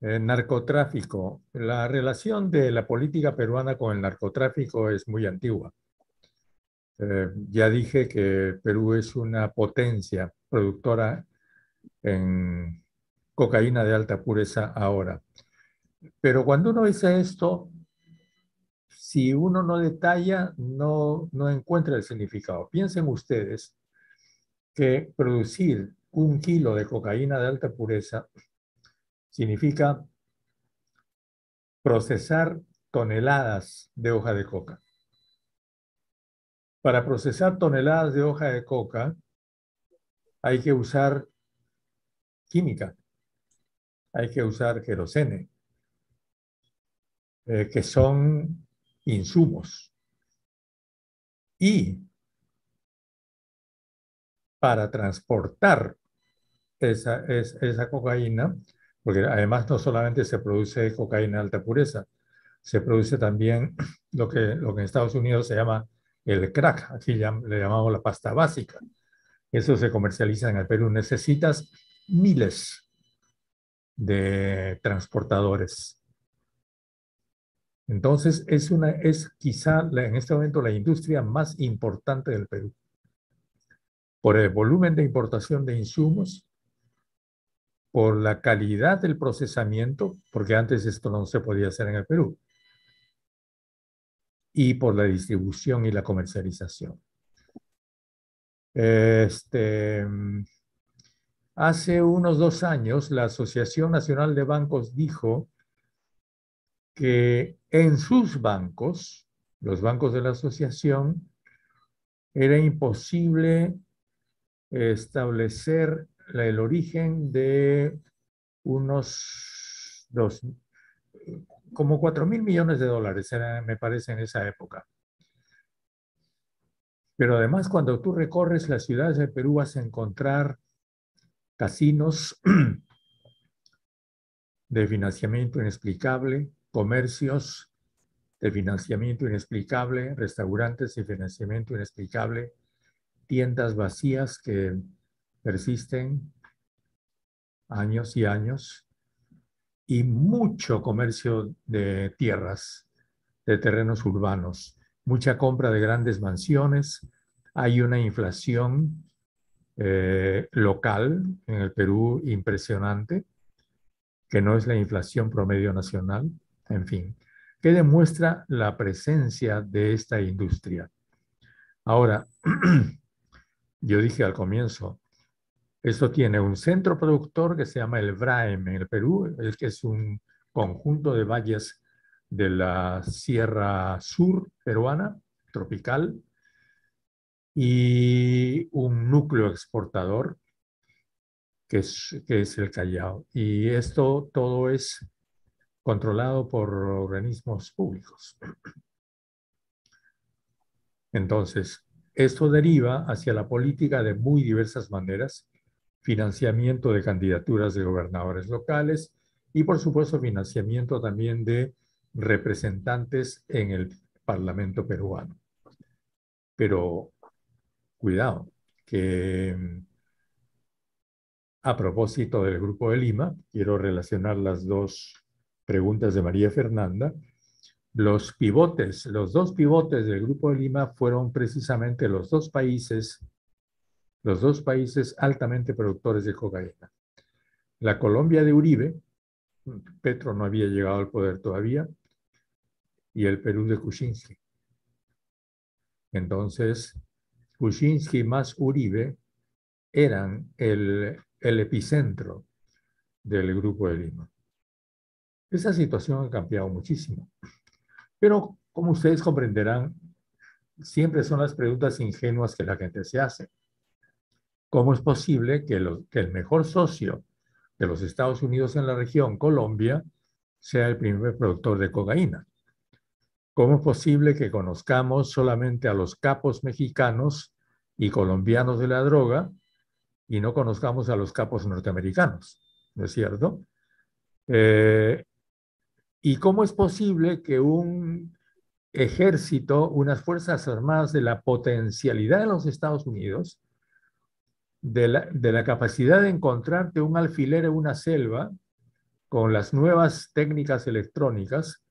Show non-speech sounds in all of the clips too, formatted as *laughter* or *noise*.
El eh, narcotráfico. La relación de la política peruana con el narcotráfico es muy antigua. Eh, ya dije que Perú es una potencia productora en cocaína de alta pureza ahora. Pero cuando uno dice esto, si uno no detalla, no, no encuentra el significado. Piensen ustedes que producir un kilo de cocaína de alta pureza significa procesar toneladas de hoja de coca. Para procesar toneladas de hoja de coca hay que usar química, hay que usar querosene, eh, que son insumos. Y para transportar esa cocaína, porque además no solamente se produce cocaína de alta pureza, se produce también *clears throat* lo que, lo que en Estados Unidos se llama el crack, aquí le llamamos la pasta básica. Eso se comercializa en el Perú. Necesitas miles de transportadores. Entonces, es, una, es quizá en este momento la industria más importante del Perú. Por el volumen de importación de insumos, por la calidad del procesamiento, porque antes esto no se podía hacer en el Perú, y por la distribución y la comercialización. Este, mm, hace unos dos años, la Asociación Nacional de Bancos dijo que en sus bancos, los bancos de la asociación, era imposible establecer el origen de unos dos, como cuatro mil millones de dólares, me parece, en esa época. Pero además, cuando tú recorres las ciudades de Perú, vas a encontrar casinos *clears throat* de financiamiento inexplicable, comercios de financiamiento inexplicable, restaurantes de financiamiento inexplicable, tiendas vacías que persisten años y años y mucho comercio de tierras, de terrenos urbanos, mucha compra de grandes mansiones, hay una inflación eh, local en el Perú impresionante, que no es la inflación promedio nacional, en fin, que demuestra la presencia de esta industria. Ahora, *clears throat* yo dije al comienzo, esto tiene un centro productor que se llama el Braem en el Perú, que es un conjunto de valles de la Sierra Sur peruana, tropical, y un núcleo exportador que es el Callao. Y esto todo es controlado por organismos públicos. Entonces, esto deriva hacia la política de muy diversas maneras financiamiento de candidaturas de gobernadores locales y, por supuesto, financiamiento también de representantes en el Parlamento peruano. Pero cuidado, que mm, a propósito del Grupo de Lima, quiero relacionar las dos preguntas de María Fernanda. Los pivotes, los dos pivotes del Grupo de Lima fueron precisamente los dos países los dos países altamente productores de cocaína. La Colombia de Uribe, Petro no había llegado al poder todavía, y el Perú de Kuczynski. Entonces, Kuczynski más Uribe eran el, epicentro del Grupo de Lima. Esa situación ha cambiado muchísimo. Pero, como ustedes comprenderán, siempre son las preguntas ingenuas que la gente se hace. ¿Cómo es posible que, el mejor socio de los Estados Unidos en la región, Colombia, sea el primer productor de cocaína? ¿Cómo es posible que conozcamos solamente a los capos mexicanos y colombianos de la droga y no conozcamos a los capos norteamericanos? ¿No es cierto? Eh, ¿Y cómo es posible que un ejército, unas fuerzas armadas de la potencialidad de los Estados Unidos, de la, capacidad de encontrarte un alfiler en una selva con las nuevas técnicas electrónicas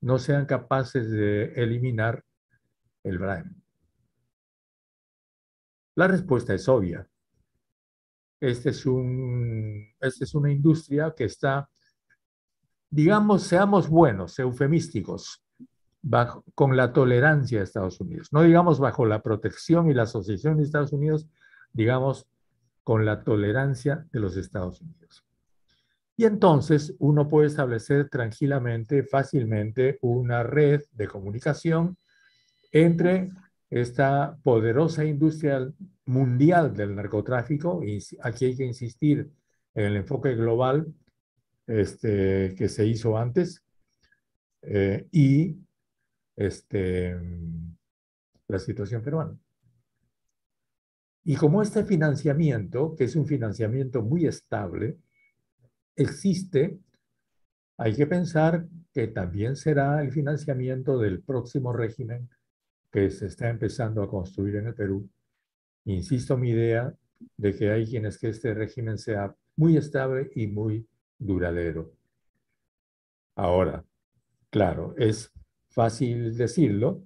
no sean capaces de eliminar el brain La respuesta es obvia. Este es esta es una industria que está, digamos, seamos buenos, eufemísticos, bajo, con la tolerancia de Estados Unidos. No digamos bajo la protección y la asociación de Estados Unidos, digamos, con la tolerancia de los Estados Unidos. Y entonces uno puede establecer tranquilamente, fácilmente, una red de comunicación entre esta poderosa industria mundial del narcotráfico, y aquí hay que insistir en el enfoque global este, que se hizo antes, eh, y este, la situación peruana. Y como este financiamiento, que es un financiamiento muy estable, existe, hay que pensar que también será el financiamiento del próximo régimen que se está empezando a construir en el Perú. Insisto mi idea de que hay quienes que este régimen sea muy estable y muy duradero. Ahora, claro, es fácil decirlo,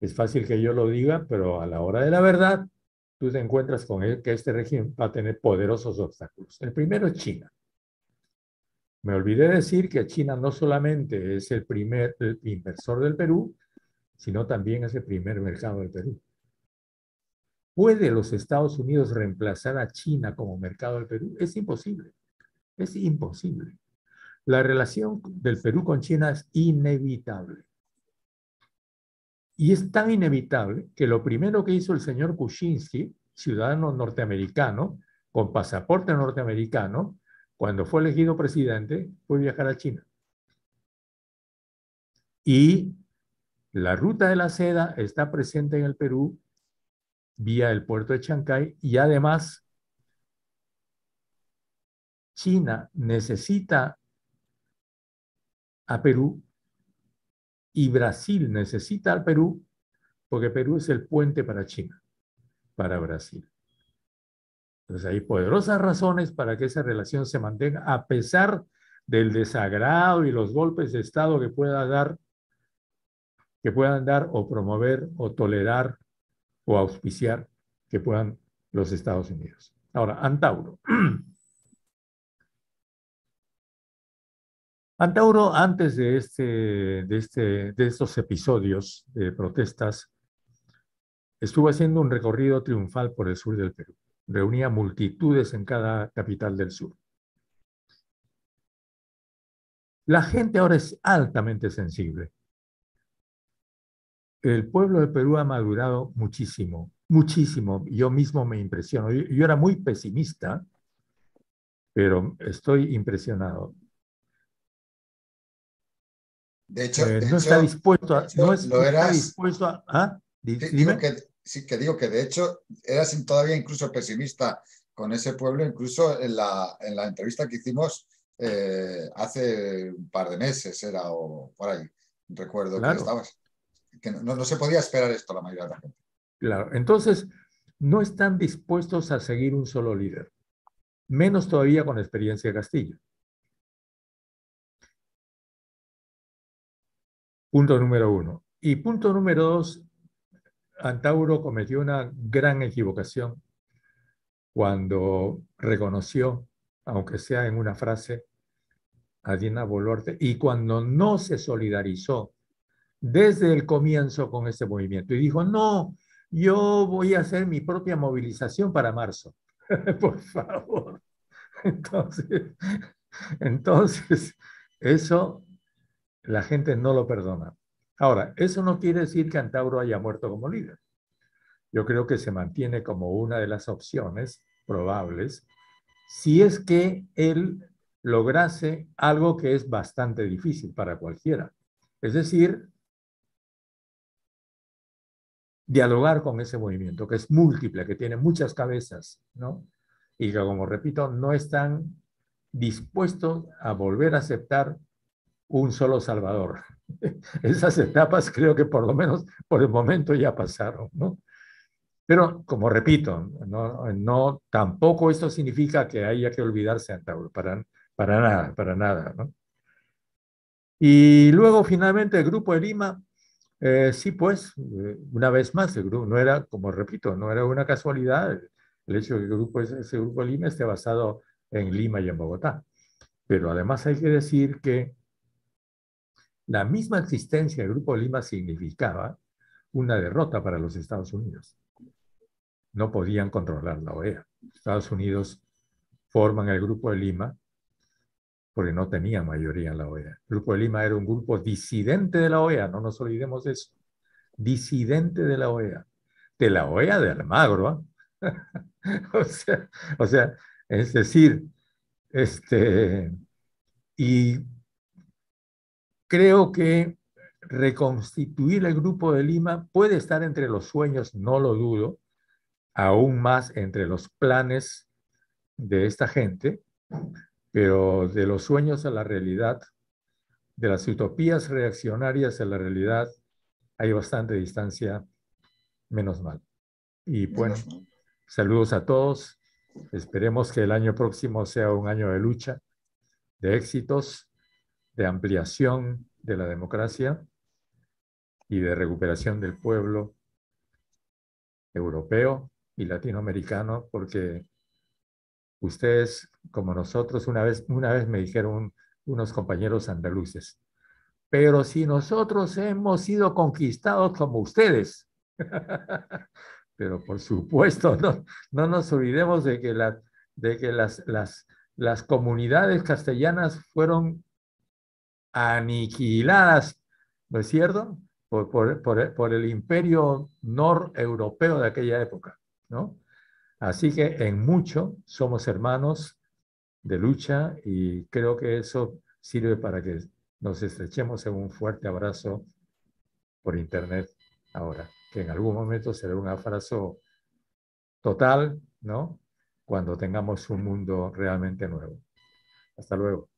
es fácil que yo lo diga, pero a la hora de la verdad tú te encuentras con él, que este régimen va a tener poderosos obstáculos. El primero es China. Me olvidé decir que China no solamente es el primer inversor del Perú, sino también es el primer mercado del Perú. ¿Puede los Estados Unidos reemplazar a China como mercado del Perú? Es imposible. Es imposible. La relación del Perú con China es inevitable. Y es tan inevitable que lo primero que hizo el señor Kuczynski, ciudadano norteamericano, con pasaporte norteamericano, cuando fue elegido presidente, fue viajar a China. Y la ruta de la seda está presente en el Perú vía el puerto de Chancay y además China necesita a Perú y Brasil necesita al Perú porque Perú es el puente para China, para Brasil. Entonces hay poderosas razones para que esa relación se mantenga a pesar del desagrado y los golpes de Estado que pueda dar, que puedan dar o promover o tolerar o auspiciar que puedan los Estados Unidos. Ahora, Antauro. *clears throat* Antauro, antes de, este, de, este, de estos episodios de protestas, estuvo haciendo un recorrido triunfal por el sur del Perú. Reunía multitudes en cada capital del sur. La gente ahora es altamente sensible. El pueblo del Perú ha madurado muchísimo, muchísimo. Yo mismo me impresiono. yo era muy pesimista, pero estoy impresionado. De hecho, no, está dispuesto está dispuesto a... ¿ah? Digo que, sí, que digo que de hecho eras todavía incluso pesimista con ese pueblo, incluso en la, en la entrevista que hicimos eh, hace un par de meses, era o por ahí, recuerdo que no, no, se podía esperar esto la mayoría de la gente. Claro, entonces no están dispuestos a seguir un solo líder, menos todavía con experiencia de Castillo. Punto número uno. Y punto número dos, Antauro cometió una gran equivocación cuando reconoció, aunque sea en una frase, a Dina Boluarte y cuando no se solidarizó desde el comienzo con ese movimiento y dijo, no, yo voy a hacer mi propia movilización para marzo. *laughs* Por favor. *laughs* Entonces, entonces, eso la gente no lo perdona. Ahora, eso no quiere decir que Antauro haya muerto como líder. Yo creo que se mantiene como una de las opciones probables si es que él lograse algo que es bastante difícil para cualquiera. Es decir, dialogar con ese movimiento que es múltiple, que tiene muchas cabezas, ¿no? Y que, como repito, no están dispuestos a volver a aceptar un solo Salvador. *laughs* Esas etapas creo que por lo menos por el momento ya pasaron, ¿no? Pero como repito, no, tampoco esto significa que haya que olvidarse Antauro, para, para nada, para nada, ¿no? Y luego finalmente el grupo de Lima, eh, sí pues, eh, una vez más, el grupo no era, como repito, no era una casualidad el hecho de que el grupo, ese grupo de Lima esté basado en Lima y en Bogotá. Pero además hay que decir que la misma existencia del Grupo Lima significaba una derrota para los Estados Unidos. No podían controlar la OEA. Estados Unidos forman el Grupo de Lima porque no tenía mayoría en la OEA. El Grupo de Lima era un grupo disidente de la OEA, no nos olvidemos de eso. Disidente de la OEA. De la OEA de Almagro. ¿ah? *laughs* o, sea, o sea, es decir, este, y creo que reconstituir el grupo de Lima puede estar entre los sueños, no lo dudo, aún más entre los planes de esta gente, pero de los sueños a la realidad, de las utopías reaccionarias a la realidad, hay bastante distancia, menos mal. Y bueno, saludos a todos. Esperemos que el año próximo sea un año de lucha, de éxitos de ampliación de la democracia y de recuperación del pueblo europeo y latinoamericano, porque ustedes, como nosotros, una vez, una vez me dijeron unos compañeros andaluces, pero si nosotros hemos sido conquistados como ustedes, *laughs* pero por supuesto, no, nos olvidemos de que, de que las, las, las comunidades castellanas fueron aniquiladas, ¿no es cierto? Por, el imperio nor-europeo de aquella época, ¿no? Así que en mucho somos hermanos de lucha y creo que eso sirve para que nos estrechemos en un fuerte abrazo por internet ahora, que en algún momento será un abrazo total, ¿no? Cuando tengamos un mundo realmente nuevo. Hasta luego.